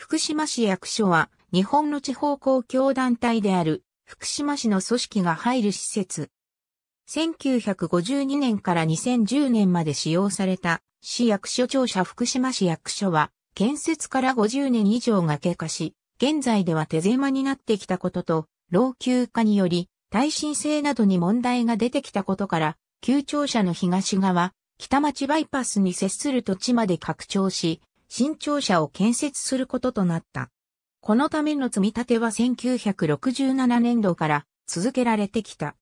福島市役所は、日本の地方公共団体である、福島市の組織が入る施設。1952年から2010年まで使用された、市役所庁舎福島市役所は、建設から50年以上が経過し、現在では手狭になってきたことと、老朽化により、耐震性などに問題が出てきたことから、旧庁舎の東側、北町バイパスに接する土地まで拡張し、新庁舎を建設することとなった。このための積み立ては1967年度から続けられてきた。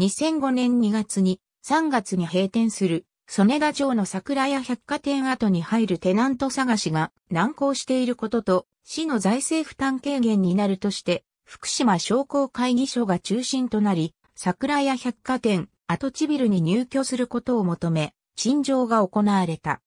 2005年2月に3月に閉店する曽根田町の桜屋百貨店跡に入るテナント探しが難航していることと市の財政負担軽減になるとして福島商工会議所が中心となり桜屋百貨店跡地ビルに入居することを求め陳情が行われた。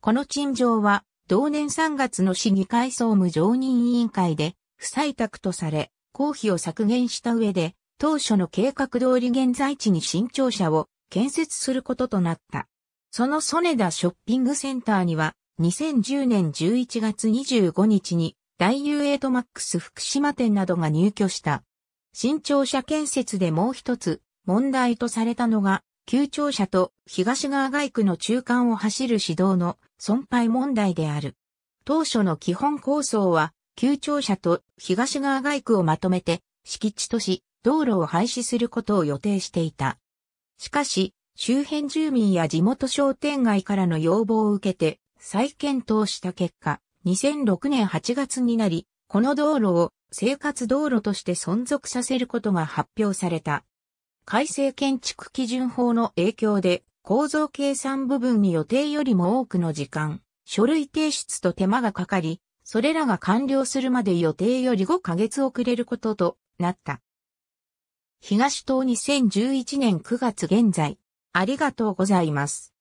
この陳情は同年3月の市議会総務常任委員会で不採択とされ、公費を削減した上で、当初の計画通り現在地に新庁舎を建設することとなった。そのソネダショッピングセンターには、2010年11月25日に、大遊エイトマックス福島店などが入居した。新庁舎建設でもう一つ問題とされたのが、旧庁舎と東側外区の中間を走る指導の損廃問題である。当初の基本構想は、旧庁舎と東側外区をまとめて、敷地とし、道路を廃止することを予定していた。しかし、周辺住民や地元商店街からの要望を受けて、再検討した結果、2006年8月になり、この道路を生活道路として存続させることが発表された。改正建築基準法の影響で、構造計算部分に予定よりも多くの時間、書類提出と手間がかかり、それらが完了するまで予定より5ヶ月遅れることとなった。東東2011年9月現在、ありがとうございます。